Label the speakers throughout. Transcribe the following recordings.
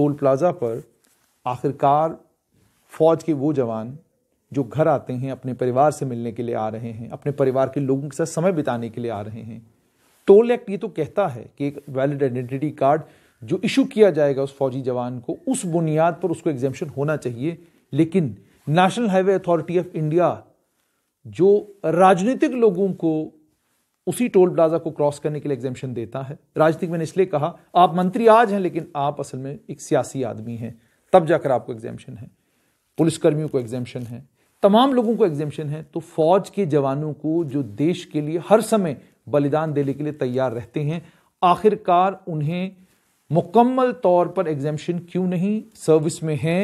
Speaker 1: Toll plaza पर आखिरकार फ़ौज के वो जवान जो घर आते हैं अपने परिवार से मिलने के लिए आ रहे हैं अपने परिवार के लोगों के साथ समय बिताने के लिए आ रहे हैं टोल एक्ट ये तो कहता है कि एक वैलिड आइडेंटिटी कार्ड जो इशू किया जाएगा उस फौजी जवान को उस बुनियाद पर उसको एग्जेम्पन होना चाहिए लेकिन national highway authority of India जो राजनीतिक लोगों को उसी टोल प्लाजा को क्रॉस करने के लिए एग्जामेशन देता है राजनीतिक मैंने इसलिए कहा आप मंत्री आज हैं लेकिन आप असल में एक सियासी आदमी हैं तब जाकर आपको एग्जामेशन है पुलिसकर्मियों को एग्जामेशन है तमाम लोगों को एग्जामेशन है तो फौज के जवानों को जो देश के लिए हर समय बलिदान देने के लिए तैयार रहते हैं आखिरकार उन्हें मुकम्मल तौर पर एग्जामेशन क्यों नहीं सर्विस में हैं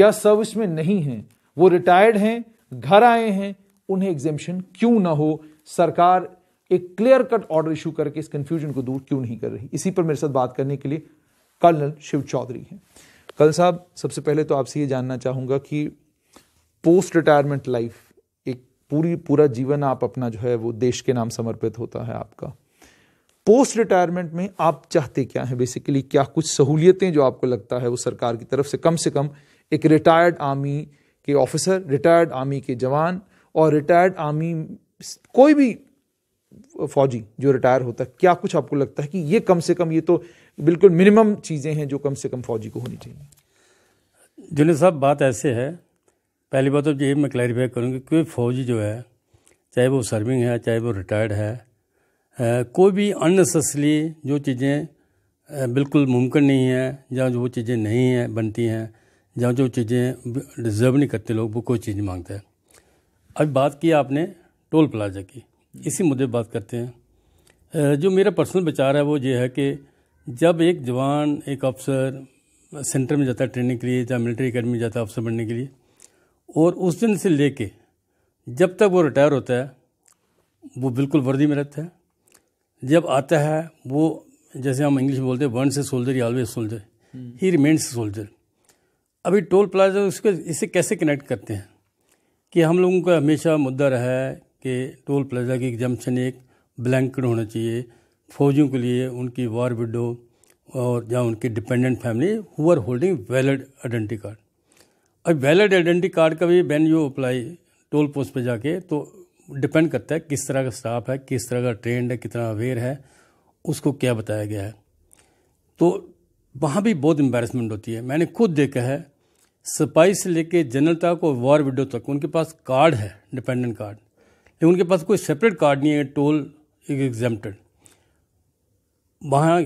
Speaker 1: या सर्विस में नहीं हैं वो रिटायर्ड हैं घर आए हैं उन्हें एग्जामेशन क्यों ना हो सरकार एक क्लियर कट ऑर्डर इशू करके इस कंफ्यूजन को दूर क्यों नहीं कर रही इसी पर मेरे साथ बात करने के लिए कर्नल शिव चौधरी हैं कर्नल साहब सबसे पहले तो आपसे ये जानना चाहूँगा कि पोस्ट रिटायरमेंट लाइफ एक पूरी पूरा जीवन आप अपना जो है वो देश के नाम समर्पित होता है आपका पोस्ट रिटायरमेंट में आप चाहते क्या हैं बेसिकली क्या कुछ सहूलियतें जो आपको लगता है वो सरकार की तरफ से कम से कम एक रिटायर्ड आर्मी के ऑफिसर रिटायर्ड आर्मी के जवान और रिटायर्ड आर्मी कोई भी फौजी जो रिटायर होता है क्या कुछ आपको लगता है कि ये कम से कम ये तो बिल्कुल मिनिमम चीज़ें हैं जो कम से कम फौजी को होनी चाहिए जिले साहब बात ऐसे है
Speaker 2: पहली बात तो ये मैं क्लैरिफाई करूँगी कोई फौजी जो है चाहे वो सर्विंग है चाहे वो रिटायर्ड है कोई भी अननेसेसली जो चीज़ें बिल्कुल मुमकिन नहीं है या जो चीज़ें नहीं हैं बनती हैं या जो चीज़ें डिज़र्व नहीं करते लोग वो कोई चीज़ मांगते हैं अब बात की आपने टोल प्लाजा की इसी मुद्दे पर बात करते हैं जो मेरा पर्सनल विचार है वो ये है कि जब एक जवान एक अफसर सेंटर में जाता है ट्रेनिंग के लिए या मिलिट्री अकेडमी में जाता है अफसर बनने के लिए और उस दिन से लेके जब तक वो रिटायर होता है वो बिल्कुल वर्दी में रहता है जब आता है वो जैसे हम इंग्लिश बोलते हैं वर्न से सोल्जर या ऑलवेज सोल्जर ही रिमेन्स सोल्जर अभी टोल प्लाजा उसके इसे कैसे कनेक्ट करते हैं कि हम लोगों का हमेशा मुद्दा रहा है कि टोल प्लाजा की जंक्शन एक ब्लैंकड होना चाहिए फौजियों के लिए उनकी वॉर विडो और या उनकी dependent family who are holding valid identity card अब वैलिड आइडेंटी कार्ड का भी when you apply toll post पे जाके तो डिपेंड करता है किस तरह का स्टाफ है किस तरह का ट्रेंड है कितना अवेयर है उसको क्या बताया गया है तो वहाँ भी बहुत एम्बेरसमेंट होती है मैंने खुद देखा है सपाई से लेके जनरल तक और वॉर विडो तक उनके पास कार्ड है डिपेंडेंट कार्ड लेकिन उनके पास कोई सेपरेट कार्ड नहीं है टोल एग्जाम्प्टेड वहाँ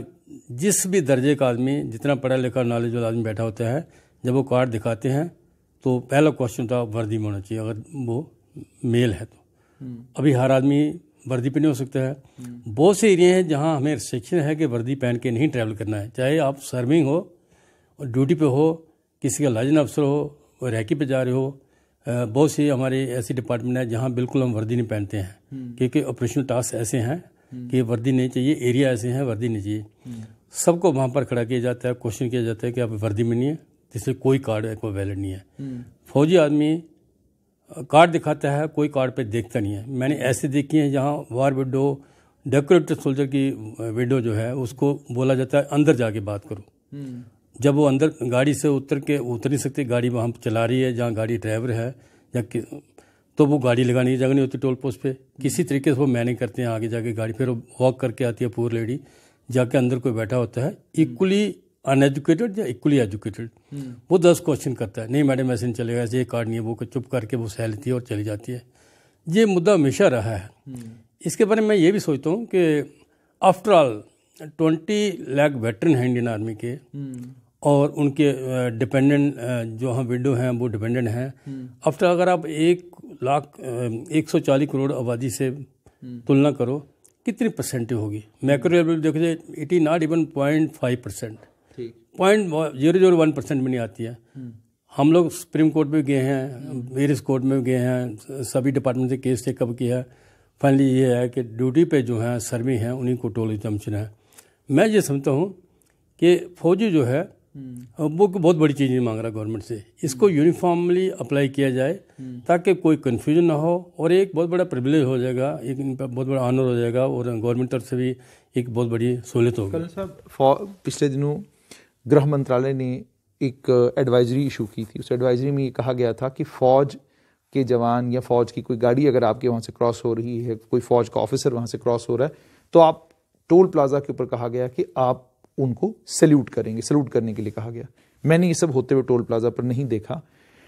Speaker 2: जिस भी दर्जे का आदमी जितना पढ़ा लिखा नॉलेज वाला आदमी बैठा होता है जब वो कार्ड दिखाते हैं तो पहला क्वेश्चन था तो वर्दी में होना चाहिए अगर वो मेल है तो हम्म। अभी हर आदमी वर्दी नहीं हो सकता है हम्म। बहुत से एरिया हैं जहाँ हमें रिस्ट्रिक्शन है कि वर्दी पहन के नहीं ट्रैवल करना है चाहे आप सर्विंग हो और ड्यूटी पे हो किसी का लाजन अफसर हो रैकी पे जा रहे हो बहुत सी हमारे ऐसे डिपार्टमेंट है जहाँ बिल्कुल हम वर्दी नहीं पहनते हैं हम्म। क्योंकि ऑपरेशनल टास्क ऐसे हैं हम्म। कि वर्दी नहीं चाहिए एरिया ऐसे हैं वर्दी नहीं चाहिए हम्म। सबको वहाँ पर खड़ा किया जाता है क्वेश्चन किया जाता है कि आप वर्दी में नहीं है जिससे कोई कार्ड है कोई वैलिड नहीं है फौजी आदमी कार्ड दिखाता है कोई कार्ड पर देखता नहीं है मैंने ऐसे देखी हैं जहाँ वार विडो डेकोरेटेड सोल्जर की विडो जो है उसको बोला जाता है अंदर जाके बात करो जब वो अंदर गाड़ी से उतर के उतर नहीं सकती गाड़ी वहाँ चला रही है जहाँ गाड़ी ड्राइवर है या तो वो गाड़ी लगाने की जगह नहीं होती टोल पोस्ट पे किसी तरीके से वो मैनेज करते हैं आगे जाके गाड़ी फिर वॉक करके आती है पूर लेडी जाके अंदर कोई बैठा होता है इक्वली अनएजुकेटेड या इक्वली एजुकेटेड वो दस क्वेश्चन करता है नहीं मैडम ऐसे नहीं चलेगा ऐसे ये कार्ड नहीं है वो चुप करके वो सह लेती है और चली जाती है ये मुद्दा हमेशा रहा है इसके बारे में मैं ये भी सोचता हूँ कि after all twenty lakh veteran है इंडियन आर्मी के और उनके डिपेंडेंट जो हम विडो हैं वो डिपेंडेंट हैं हम्म। तक तो अगर आप एक लाख एक सौ चालीस करोड़ आबादी से हम्म। तुलना करो कितनी परसेंटेज होगी मैक्रो लेवल देखिए it is not even point five percent point zero zero one percent भी नहीं आती है हम्म। हम लोग सुप्रीम कोर्ट में गए हैं वेरियस कोर्ट में गए हैं सभी डिपार्टमेंट से केस चेकअप किया है फाइनली ये है कि ड्यूटी पे जो है सर्वे हैं उन्हीं को टोल एग्जामेशन है मैं ये समझता हूँ कि फौजी जो है अब वो बहुत बड़ी चीज़ मांग रहा गवर्नमेंट से इसको यूनिफॉर्मली अप्लाई किया जाए ताकि कोई कन्फ्यूजन ना हो और एक बहुत बड़ा प्रिविलेज हो जाएगा एक बहुत
Speaker 1: बड़ा ऑनर हो जाएगा और गवर्नमेंट तरफ से भी एक बहुत बड़ी सहूलियत होगी साहब पिछले दिनों गृह मंत्रालय ने एक एडवाइजरी इशू की थी उस एडवाइजरी में ये कहा गया था कि फ़ौज के जवान या फ़ौज की कोई गाड़ी अगर आपके वहाँ से क्रॉस हो रही है कोई फ़ौज का ऑफिसर वहाँ से क्रॉस हो रहा है तो आप टोल प्लाजा के ऊपर कहा गया कि आप उनको सल्यूट करेंगे सल्यूट करने के लिए कहा गया मैंने ये सब होते हुए टोल प्लाजा पर नहीं देखा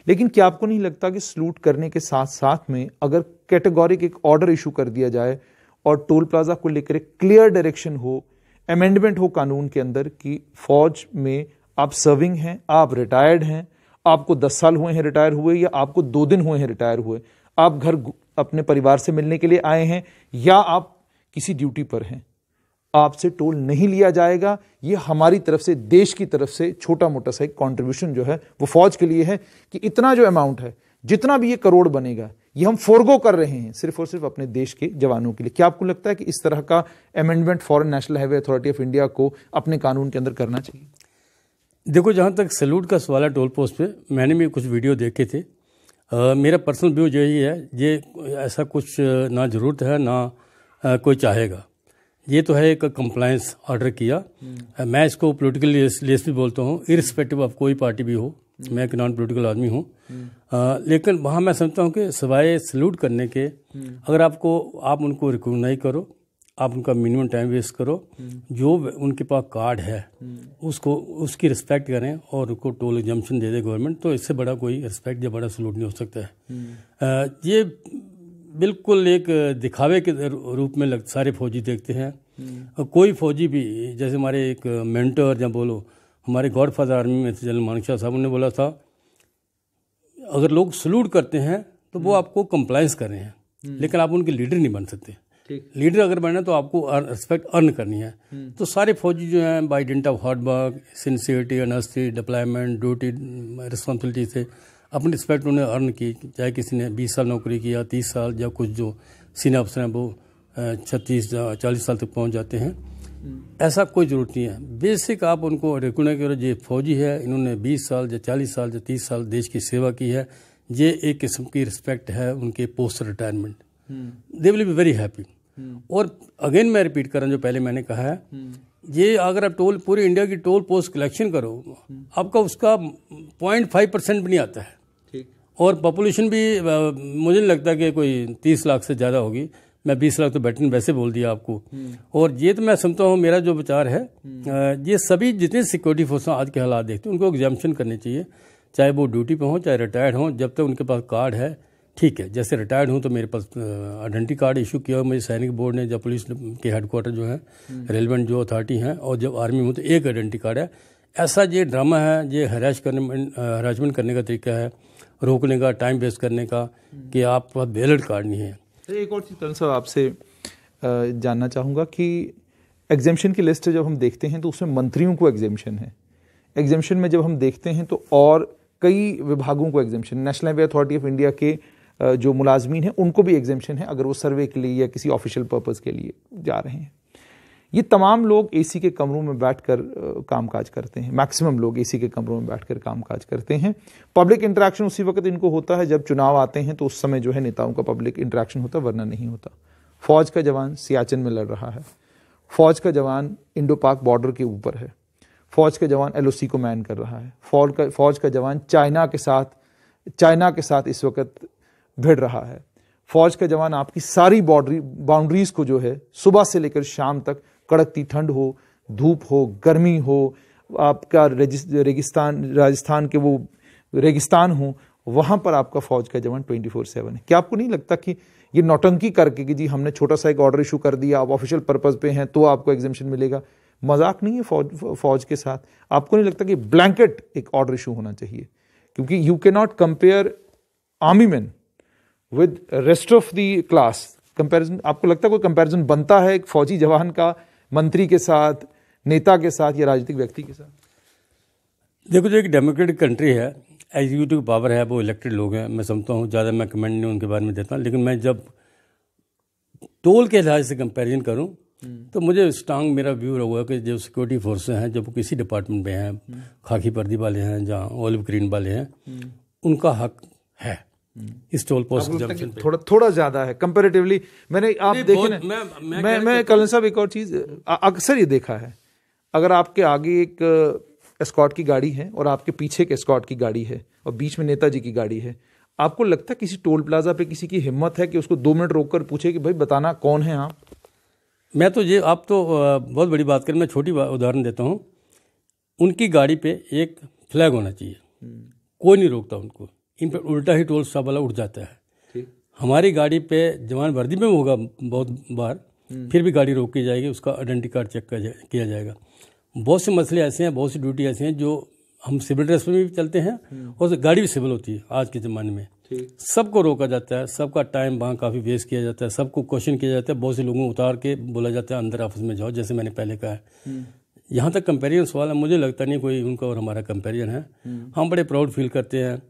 Speaker 1: लेकिन क्या आपको नहीं लगता कि सल्यूट करने के साथ साथ में अगर कैटेगोरिक एक ऑर्डर इशू कर दिया जाए और टोल प्लाजा को लेकर एक क्लियर डायरेक्शन हो अमेंडमेंट हो कानून के अंदर कि फौज में आप सर्विंग हैं आप रिटायर्ड हैं आपको दस साल हुए हैं रिटायर हुए या आपको दो दिन हुए हैं रिटायर हुए आप घर अपने परिवार से मिलने के लिए आए हैं या आप किसी ड्यूटी पर हैं आपसे टोल नहीं लिया जाएगा ये हमारी तरफ से देश की तरफ से छोटा मोटा सा एक कॉन्ट्रीब्यूशन जो है वो फौज के लिए है कि इतना जो अमाउंट है जितना भी ये करोड़ बनेगा ये हम फोरगो कर रहे हैं सिर्फ और सिर्फ अपने देश के जवानों के लिए क्या आपको लगता है कि इस तरह का अमेंडमेंट फॉरन national highway authority of India को अपने कानून के अंदर करना चाहिए देखो जहाँ तक सल्यूट का सवाल है टोल पोस्ट पे मैंने भी कुछ वीडियो देखे थे
Speaker 2: आ, मेरा पर्सनल व्यू यही है ये ऐसा कुछ ना ज़रूरत है ना आ, कोई चाहेगा ये तो है एक कंप्लायंस ऑर्डर किया हम्म। मैं इसको पोलिटिकल लेस भी बोलता हूँ इरिस्पेक्टिव ऑफ कोई पार्टी भी हो हम्म। मैं एक नॉन पोलिटिकल आदमी हूँ हम्म। लेकिन वहाँ मैं समझता हूँ कि सिवाय सल्यूट करने के अगर आपको आप उनको रिकोगनाइज करो आप उनका मिनिमम टाइम वेस्ट करो जो उनके पास कार्ड है उसको उसकी रिस्पेक्ट करें और उनको टोल एग्जामेशन दे दे गवर्नमेंट तो इससे बड़ा कोई रिस्पेक्ट या बड़ा सलूट नहीं हो सकता है ये बिल्कुल एक दिखावे के रूप में लग, सारे फौजी देखते हैं हम्म। और कोई फौजी भी जैसे हमारे एक मेंटर या बोलो हमारे गॉड फादर आर्मी में जनरल मानिक शाह साहब ने बोला था अगर लोग सल्यूट करते हैं तो वो हम्म। आपको कंप्लाइंस कर रहे हैं हम्म। लेकिन आप उनके लीडर नहीं बन सकते लीडर अगर बनना तो आपको रिस्पेक्ट अर्न करनी है तो सारे फौजी जो हैं by dint of hard work sincerity honesty deployment duty responsibility से अपनी रिस्पेक्ट उन्होंने अर्न की चाहे किसी ने बीस साल नौकरी किया तीस साल या कुछ जो सीनियर अफसर हैं वो छत्तीस चालीस साल तक पहुँच जाते हैं हम्म। ऐसा कोई ज़रूरत नहीं है बेसिक आप उनको रिकॉग्नाइज करो ये फौजी है इन्होंने 20 साल या 40 साल या 30 साल देश की सेवा की है ये एक किस्म की रिस्पेक्ट है उनके post retirement they will be very happy और अगेन मैं रिपीट कर रहा हूँ जो पहले मैंने कहा है हम्म। ये अगर आप टोल पूरे इंडिया की टोल पोस्ट कलेक्शन करो हम्म। आपका उसका पॉइंट फाइव परसेंट भी नहीं आता है और पॉपुलेशन भी मुझे नहीं लगता कि कोई तीस लाख से ज़्यादा होगी मैं बीस लाख तो बैठन वैसे बोल दिया आपको हम्म। और ये तो मैं सुनता हूँ मेरा जो विचार है हम्म। ये सभी जितने सिक्योरिटी फोर्स आज के हालात देखते हैं उनको एग्जामेशन करनी चाहिए चाहे वो ड्यूटी पर हों चाहे रिटायर्ड हों जब तक उनके पास कार्ड है ठीक है जैसे रिटायर्ड हूँ तो मेरे पास आइडेंटी कार्ड इशू किया हुआ मुझे सैनिक बोर्ड ने जब पुलिस के हेडकोार्टर जो है रेलवेंट हम्म। जो अथॉरिटी हैं और जब आर्मी हूँ तो एक आइडेंटिटी कार्ड है ऐसा ये ड्रामा है ये हराश करने हरासमेंट करने का तरीका है रोकने
Speaker 1: का टाइम वेस्ट करने का कि आप पास कार्ड नहीं है अच्छा, एक और चीज़ करण सर आपसे जानना चाहूँगा कि एग्जेम्पन की लिस्ट जब हम देखते हैं तो उसमें मंत्रियों को एग्जेम्पन है एग्जेम्पन में जब हम देखते हैं तो और कई विभागों को exemption national highway authority of India के जो मुलाजमीन हैं उनको भी एग्जेम्पन है अगर वो सर्वे के लिए या किसी ऑफिशियल पर्पज़ के लिए जा रहे हैं ये तमाम लोग एसी के कमरों में बैठकर कामकाज करते हैं मैक्सिमम लोग एसी के कमरों में बैठकर कामकाज करते हैं पब्लिक इंटरेक्शन उसी वक्त इनको होता है जब चुनाव आते हैं तो उस समय जो है नेताओं का पब्लिक इंटरेक्शन होता है वरना नहीं होता फौज का जवान सियाचिन में लड़ रहा है फौज का जवान इंडो पाक बॉर्डर के ऊपर है फौज का जवान एल को मैन कर रहा है फौज का फौज का जवान चाइना के साथ चाइना के साथ इस वक्त भिड़ रहा है फौज का जवान आपकी सारी बॉर्डरी बाउंड्रीज को जो है सुबह से लेकर शाम तक कड़कती ठंड हो धूप हो गर्मी हो आपका रेगिस्तान राजस्थान के वो रेगिस्तान हो वहाँ पर आपका फौज का जवान ट्वेंटी फोर सेवन है क्या आपको नहीं लगता कि ये नौटंकी करके कि जी हमने छोटा सा एक ऑर्डर इशू कर दिया आप ऑफिशियल पर्पज़ पे हैं तो आपको एग्जामेशन मिलेगा मजाक नहीं है फौज फौज के साथ आपको नहीं लगता कि ब्लैंकेट एक ऑर्डर इशू होना चाहिए क्योंकि you can not compare army man with rest of the class comparison आपको लगता है कोई कंपैरिजन बनता है एक फौजी जवान का मंत्री के साथ नेता के साथ या राजनीतिक व्यक्ति के साथ देखो जो एक डेमोक्रेटिक कंट्री है एग्जीक्यूटिव पावर है वो इलेक्टेड
Speaker 2: लोग हैं मैं समझता हूँ ज़्यादा मैं कमेंट नहीं उनके बारे में देता लेकिन मैं जब टोल के लिहाज से कंपेरिजन करूँ हम्म। तो मुझे स्ट्रांग मेरा व्यू रहा हुआ कि जो सिक्योरिटी फोर्सेज हैं जब वो किसी डिपार्टमेंट में हैं हम्म। खाकी पर्दी वाले हैं जहाँ ऑलिव ग्रीन वाले हैं हम्म। उनका हक
Speaker 1: है इस टोल पोस्ट थोड़ा थोड़ा ज्यादा है कंपेरेटिवली मैंने आप देखे मैं
Speaker 2: मैं, मैं, मैं साहब
Speaker 1: एक और चीज अक्सर ये देखा है अगर आपके आगे एक स्कॉट की गाड़ी है और आपके पीछे एक स्कॉट की गाड़ी है और बीच में नेताजी की गाड़ी है आपको लगता है किसी टोल प्लाजा पे किसी की हिम्मत है कि उसको दो मिनट रोक कर पूछे कि भाई बताना कौन है आप मैं तो ये आप तो बहुत बड़ी बात करें मैं छोटी उदाहरण देता हूँ
Speaker 2: उनकी गाड़ी पे एक फ्लैग होना चाहिए हम्म। कोई नहीं रोकता उनको इन पर उल्टा ही टोल स्टाफ वाला उठ जाता है हमारी गाड़ी पे जवान वर्दी में होगा बहुत बार हम्म। फिर भी गाड़ी रोक की जाएगी उसका आइडेंटी कार्ड चेक किया जाएगा बहुत से मसले ऐसे हैं बहुत सी ड्यूटी ऐसी हैं जो हम सिविल ड्रेस में भी चलते हैं हम्म। और गाड़ी भी सिविल होती है आज के ज़माने में सबको रोका जाता है सबका टाइम वहाँ काफ़ी वेस्ट किया जाता है सबको क्वेश्चन किया जाता है बहुत से लोगों को उतार के बोला जाता है अंदर ऑफिस में जाओ जैसे मैंने पहले कहा है हम्म। यहाँ तक कंपेरिजन सवाल है मुझे लगता नहीं कोई उनका और हमारा कंपेरिजन है हम बड़े प्राउड फील करते हैं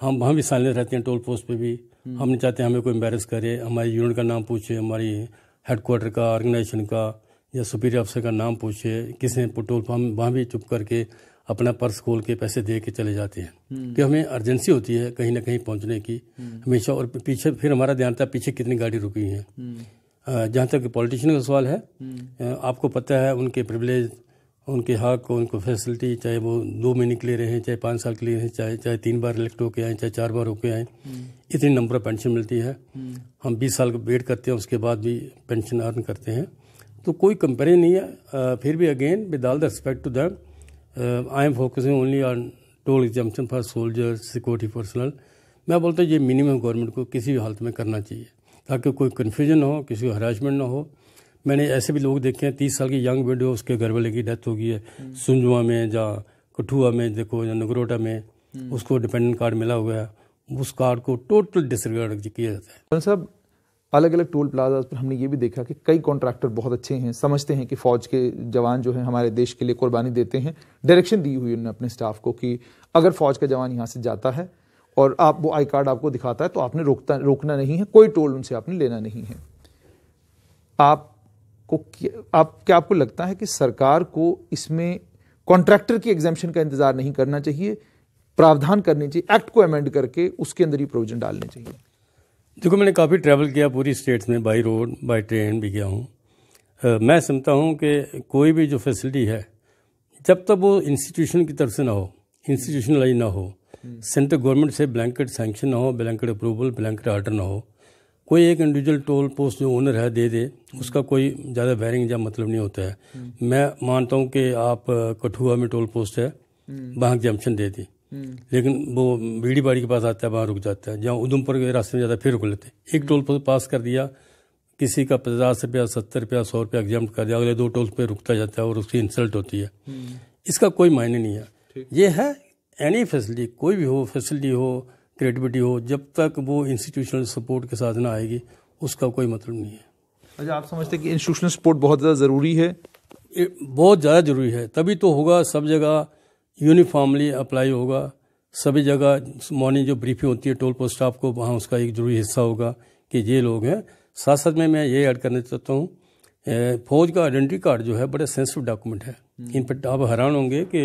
Speaker 2: हम हम भी साइलेंस रहते हैं टोल पोस्ट पे भी हम्म। हम नहीं चाहते हमें कोई एम्बेरस करे हमारी यूनिट का नाम पूछे हमारी हेडकोार्टर का ऑर्गेनाइजेशन का या सुपीरियर अफसर का नाम पूछे किसी टोल टोल हम वहाँ भी चुप करके अपना पर्स खोल के पैसे दे के चले जाते हैं हम्म। कि हमें अर्जेंसी होती है कहीं ना कहीं पहुंचने की हम्म। हमेशा और पीछे फिर हमारा ध्यान था पीछे कितनी गाड़ी रुकी है जहाँ तक पॉलिटिशियन का सवाल है आपको पता है उनके प्रिवलेज उनके हक हाँ को उनको फैसिलिटी चाहे वो दो महीने के लिए रहें चाहे पाँच साल के लिए रहें चाहे चाहे तीन बार इलेक्ट होके आए चाहे चार बार होके आए हम्म। इतनी नंबर ऑफ पेंशन मिलती है हम्म। हम बीस साल का वेट करते हैं उसके बाद भी पेंशन अर्न करते हैं तो कोई कंपेरिजन नहीं है फिर भी again with all the respect to them I am focusing only on toll exemption for soldier security personnel मैं बोलता हूँ ये मिनिमम गवर्नमेंट को किसी भी हालत में करना चाहिए ताकि कोई कन्फ्यूजन हो किसी को हरासमेंट ना हो मैंने ऐसे भी लोग देखे हैं तीस साल की यंग बेडो उसके घर वाले की डेथ हो गई है हम्म। सुंजुआ में या कठुआ में देखो या नगरोटा में हम्म। उसको डिपेंडेंट कार्ड मिला हुआ है उस
Speaker 1: कार्ड को टोटल डिसरिगार्ड किया जाता है साहब अलग अलग टोल प्लाजा पर हमने ये भी देखा कि कई कॉन्ट्रैक्टर बहुत अच्छे हैं समझते हैं कि फ़ौज के जवान जो है हमारे देश के लिए कुर्बानी देते हैं डायरेक्शन दी हुई उन्होंने अपने स्टाफ को कि अगर फ़ौज का जवान यहाँ से जाता है और आप वो आई कार्ड आपको दिखाता है तो आपने रोकता रोकना नहीं है कोई टोल उनसे आपने लेना नहीं है आप को आप क्या आपको लगता है कि सरकार को इसमें कॉन्ट्रैक्टर की एग्जामेशन का इंतजार नहीं करना चाहिए प्रावधान करने चाहिए एक्ट को अमेंड करके उसके अंदर ही प्रोविजन डालने चाहिए
Speaker 2: देखो मैंने काफ़ी ट्रैवल किया पूरी स्टेट्स में बाई रोड बाई ट्रेन भी गया हूँ मैं समझता हूँ कि कोई भी जो फैसिलिटी है जब तक वो इंस्टीट्यूशन की तरफ से ना हो इंस्टीट्यूशनलाइज ना हो सेंट्रल हम्म। गवर्नमेंट से ब्लैंकेट सैंक्शन ना हो ब्लैंकेट अप्रूवल ब्लैंकेट आर्डर ना हो कोई एक इंडिविजुअल टोल पोस्ट जो ओनर है दे दे उसका कोई ज़्यादा बैरिंग या मतलब नहीं होता है हम्म। मैं मानता हूँ कि आप कठुआ में टोल पोस्ट है वहाँ हम्म। जंक्शन दे दी हम्म। लेकिन वो बीड़ी बाड़ी के पास आता है वहाँ रुक जाता है जहाँ उधमपुर के रास्ते में जाता है फिर रुक लेते एक टोल पोस्ट पास कर दिया किसी का पचास रुपया सत्तर रुपया सौ रुपया एग्जाम कर दिया अगले दो टोल पर रुकता जाता है और उसकी इंसल्ट होती है इसका कोई मायने नहीं है ये है एनी फैसिलिटी कोई भी हो फैसिलिटी हो क्रिएटिविटी हो जब तक वो इंस्टीट्यूशनल सपोर्ट के साथ ना आएगी उसका कोई मतलब नहीं है
Speaker 1: अच्छा आप समझते हैं कि
Speaker 2: इंस्टीट्यूशनल सपोर्ट बहुत ज़्यादा ज़रूरी है बहुत ज़्यादा ज़रूरी है तभी तो होगा सब जगह यूनिफॉर्मली अप्लाई होगा सभी जगह मॉर्निंग जो ब्रीफिंग होती है टोल पोस्ट स्टाफ को वहाँ उसका एक जरूरी हिस्सा होगा कि ये लोग हैं साथ साथ में मैं ये ऐड करना चाहता हूँ फौज का आइडेंटिटी कार्ड जो है बड़े सेंसिटिव डॉक्यूमेंट है हम्म। इन पर आप हैरान होंगे कि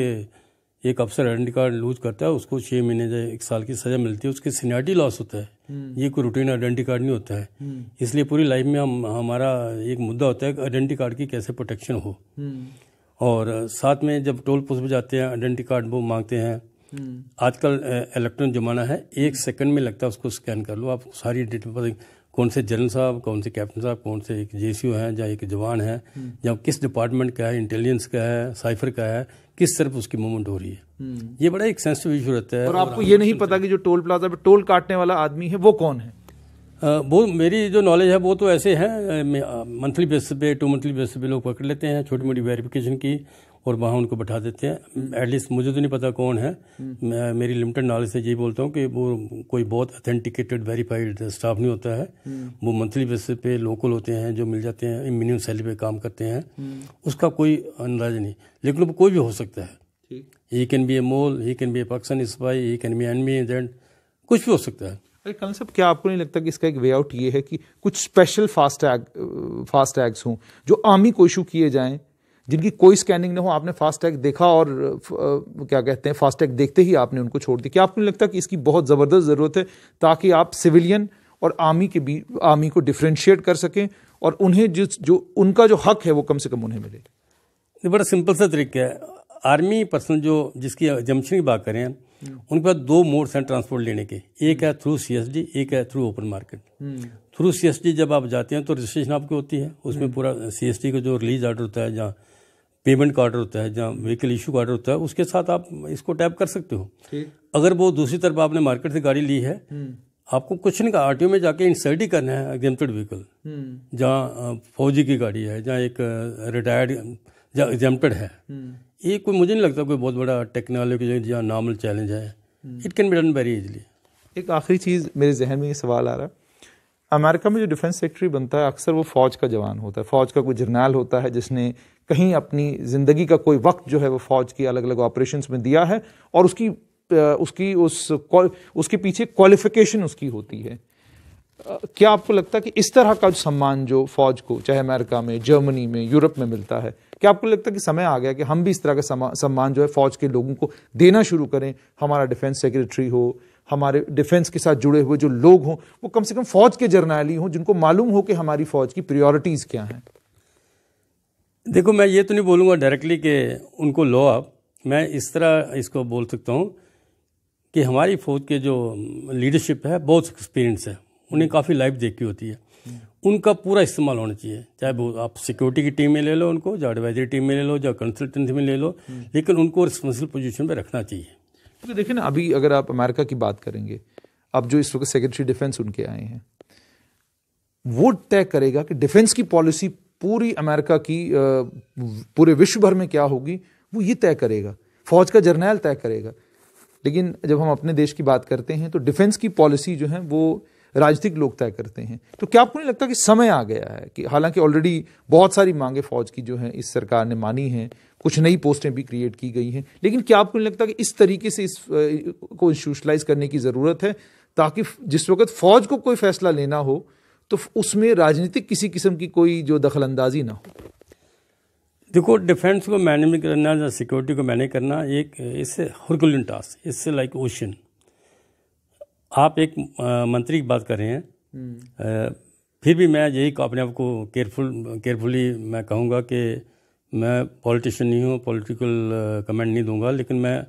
Speaker 2: एक अफसर आइडेंटी कार्ड लूज करता है उसको छः महीने या एक साल की सज़ा मिलती है उसकी सीनियरिटी लॉस होता है हम्म। ये कोई रूटीन आइडेंटी कार्ड नहीं होता है हम्म। इसलिए पूरी लाइफ में हम हमारा एक मुद्दा होता है कि आइडेंटी कार्ड की कैसे प्रोटेक्शन हो हम्म। और साथ में जब टोल पोस्ट पर जाते हैं आइडेंटी कार्ड वो मांगते हैं आजकल इलेक्ट्रॉनिक ज़माना है एक सेकंड में लगता है उसको स्कैन कर लो आप सारी डिटेल कौन से जनरल साहब कौन से कैप्टन साहब कौन से एक जे हैं या एक जवान है हम्म। या किस डिपार्टमेंट का है इंटेलिजेंस का है साइफर का है किस तरफ उसकी मूवमेंट हो रही है हम्म। ये बड़ा एक सेंसिटिव इशू रहता है और आपको ये नहीं
Speaker 1: पता कि जो टोल प्लाजा पे टोल काटने वाला आदमी है वो कौन है वो मेरी जो नॉलेज है वो तो ऐसे है
Speaker 2: मंथली बेसिस पे टू मंथली बेसिस पे लोग पकड़ लेते हैं छोटी मोटी वेरिफिकेशन की और वहाँ उनको बैठा देते हैं एटलीस्ट मुझे तो नहीं पता कौन है मैं मेरी लिमिटेड नॉलेज से यही बोलता हूँ कि वो कोई बहुत अथेंटिकेटेड वेरीफाइड स्टाफ नहीं होता है वो मंथली बेसिस पे लोकल होते हैं जो मिल जाते हैं मिनिमम सैलरी पे काम करते हैं उसका कोई अंदाजा नहीं लेकिन वो कोई भी हो सकता है he can be a mole he can be a Pakistan spy he can be enemy agent कुछ भी हो सकता
Speaker 1: है अरे कल सब क्या आपको नहीं लगता कि इसका एक वे आउट ये है कि कुछ special fast tag fast tags हों जो आमी को इशू किए जाएं जिनकी कोई स्कैनिंग ना हो आपने फास्टैग देखा और क्या कहते हैं फास्टैग देखते ही आपने उनको छोड़ दिया क्या आपको नहीं लगता कि इसकी बहुत ज़बरदस्त ज़रूरत है ताकि आप सिविलियन और आर्मी के बीच आर्मी को डिफ्रेंशिएट कर सकें और उन्हें जिस जो उनका जो हक है वो कम से कम उन्हें मिले ये बड़ा सिंपल सा तरीका है आर्मी
Speaker 2: पर्सन जो जिसकी जमशन की बात करें हम्म। उनके पास दो मोड्स हैं ट्रांसपोर्ट लेने के एक है थ्रू सीएसडी एक है through open market hmm. Through CSD जब आप जाते हैं तो रजिस्ट्रेशन आपकी होती है उसमें हम्म। पूरा सीएसडी का जो रिलीज आर्डर होता है जहाँ पेमेंट का ऑर्डर होता है जहाँ व्हीकल इशू का ऑर्डर होता है उसके साथ आप इसको टैप कर सकते हो अगर वो दूसरी तरफ आपने मार्केट से गाड़ी ली है हम्म। आपको कुछ नहीं कहा आरटीओ में जाके इंसर्ट ही करना है एग्जेम्प्टेड हम्म। व्हीकल जहाँ फौजी की गाड़ी है जहाँ एक रिटायर्ड जहाँ एग्जेम्प्टेड है हम्म। ये कोई मुझे नहीं लगता
Speaker 1: कोई बहुत बड़ा टेक्नोलॉजी जहाँ नॉर्मल चैलेंज है it can be done very easily एक आखिरी चीज़ मेरे जहन में ये सवाल आ रहा है अमेरिका में जो डिफेंस सेक्रेटरी बनता है अक्सर वो फौज का जवान होता है फौज का कोई जर्नैल होता है जिसने कहीं अपनी ज़िंदगी का कोई वक्त जो है वो फौज की अलग अलग ऑपरेशन में दिया है और उसकी उसकी उस उसके पीछे क्वालिफिकेशन उसकी होती है क्या आपको लगता है कि इस तरह का सम्मान जो फौज को चाहे अमेरिका में जर्मनी में यूरोप में मिलता है क्या आपको लगता है कि समय आ गया कि हम भी इस तरह का सम्मान जो है फौज के लोगों को देना शुरू करें हमारा डिफेंस सेक्रेटरी हो हमारे डिफेंस के साथ जुड़े हुए जो लोग हों वो कम से कम फौज के जर्नैली हों जिनको मालूम हो कि हमारी फौज की प्रियोरिटीज़ क्या हैं
Speaker 2: देखो मैं ये तो नहीं बोलूँगा डायरेक्टली कि उनको लो आप मैं इस तरह इसको बोल सकता हूँ कि हमारी फौज के जो लीडरशिप है बहुत एक्सपीरियंस है उन्हें काफ़ी लाइफ देखी होती है उनका पूरा इस्तेमाल होना चाहिए चाहे वो आप सिक्योरिटी की टीम में ले लो उनको या एडवाइजरी टीम में ले लो या कंसल्टेंसी में ले लो लेकिन उनको
Speaker 1: रिस्पॉन्सिबल पोजीशन पे रखना चाहिए क्योंकि तो देखिए ना अभी अगर आप अमेरिका की बात करेंगे अब जो इस वक्त सेक्रेटरी डिफेंस उनके आए हैं वो तय करेगा कि डिफेंस की पॉलिसी पूरी अमेरिका की पूरे विश्व भर में क्या होगी वो ये तय करेगा फौज का जर्नैल तय करेगा लेकिन जब हम अपने देश की बात करते हैं तो डिफेंस की पॉलिसी जो है वो राजनीतिक लोग तय करते हैं तो क्या आपको नहीं लगता कि समय आ गया है कि हालांकि ऑलरेडी बहुत सारी मांगे फौज की जो हैं इस सरकार ने मानी हैं कुछ नई पोस्टें भी क्रिएट की गई हैं लेकिन क्या आपको नहीं लगता कि इस तरीके से इस को इंस्टीट्यूशलाइज करने की ज़रूरत है ताकि जिस वक्त फौज को कोई फैसला लेना हो तो उसमें राजनीतिक किसी किस्म की कोई जो दखल अंदाजी ना हो देखो डिफेंस को मैनेज करना या सिक्योरिटी को मैनेज
Speaker 2: करना एक इससे हरकुल टास्क इससे लाइक ओशन आप एक मंत्री की बात कर रहे हैं हम्म। फिर भी मैं यही अपने आप को केयरफुल केयरफुली मैं कहूँगा कि मैं पॉलिटिशियन नहीं हूँ पॉलिटिकल कमेंट नहीं दूंगा लेकिन मैं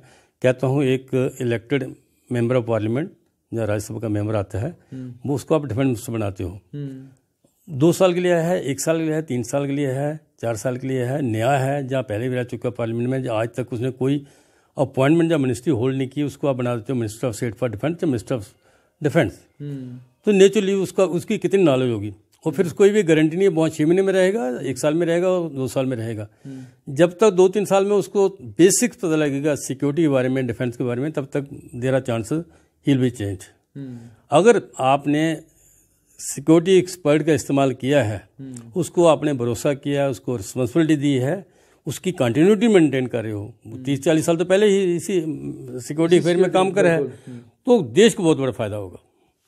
Speaker 2: कहता हूँ एक इलेक्टेड मेंबर ऑफ पार्लियामेंट या राज्यसभा का मेंबर आता है हम्म। वो उसको आप डिफेंड मिनिस्टर बनाते हो हम्म। दो साल के लिए है एक साल के लिए है तीन साल के लिए है चार साल के लिए है नया है जहाँ पहले भी रह चुका पार्लियामेंट में आज तक उसने कोई अपॉइंटमेंट जब मिनिस्ट्री होल्ड नहीं की उसको आप बना देते हो minister of state for defence या मिनिस्टर ऑफ डिफेंस हम्म। तो नेचुरली उसका उसकी कितनी नॉलेज होगी और फिर कोई भी गारंटी नहीं है बहुत छः महीने में रहेगा एक साल में रहेगा और दो साल में रहेगा हम्म। जब तक दो तीन साल में उसको बेसिक्स पता लगेगा सिक्योरिटी के बारे में डिफेंस के बारे में तब तक there are chances he'll be change अगर आपने सिक्योरिटी एक्सपर्ट का इस्तेमाल किया है हम्म। उसको आपने भरोसा किया है उसको रिस्पॉन्सिबिलिटी दी है उसकी कंटिन्यूटी मेंटेन कर रहे हो तीस चालीस साल तो पहले ही इसी सिक्योरिटी अफेयर में काम कर रहे हैं तो देश को बहुत बड़ा फायदा होगा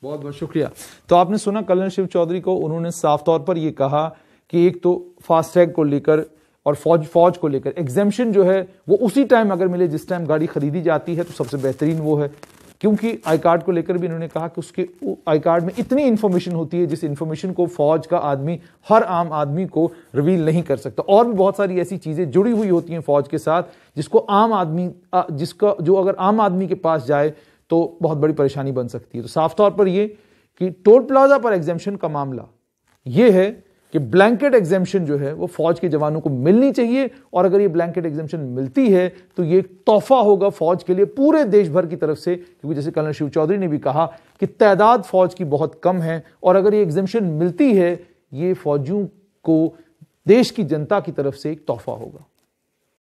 Speaker 1: बहुत बहुत शुक्रिया तो आपने सुना कल्याण शिव चौधरी को उन्होंने साफ तौर पर यह कहा कि एक तो फास्टैग को लेकर और फौज फौज को लेकर एग्जेम्शन जो है वो उसी टाइम अगर मिले जिस टाइम गाड़ी खरीदी जाती है तो सबसे बेहतरीन वो है क्योंकि आई कार्ड को लेकर भी इन्होंने कहा कि उसके आई कार्ड में इतनी इन्फॉर्मेशन होती है जिस इन्फॉर्मेशन को फौज का आदमी हर आम आदमी को रिवील नहीं कर सकता और भी बहुत सारी ऐसी चीज़ें जुड़ी हुई होती हैं फौज के साथ जिसको आम आदमी जिसका जो अगर आम आदमी के पास जाए तो बहुत बड़ी परेशानी बन सकती है तो साफ तौर पर यह कि टोल प्लाजा पर एग्जामेशन का मामला ये है कि ब्लैंकेट एग्जेम्पन जो है वो फौज के जवानों को मिलनी चाहिए और अगर ये ब्लैंकेट एग्जेम्पन मिलती है तो ये एक तोहफा होगा फौज के लिए पूरे देश भर की तरफ से क्योंकि जैसे कर्नल शिव चौधरी ने भी कहा कि तादाद फौज की बहुत कम है और अगर ये एग्जेम्पन मिलती है ये फौजियों को देश की जनता की तरफ से एक तोहफा होगा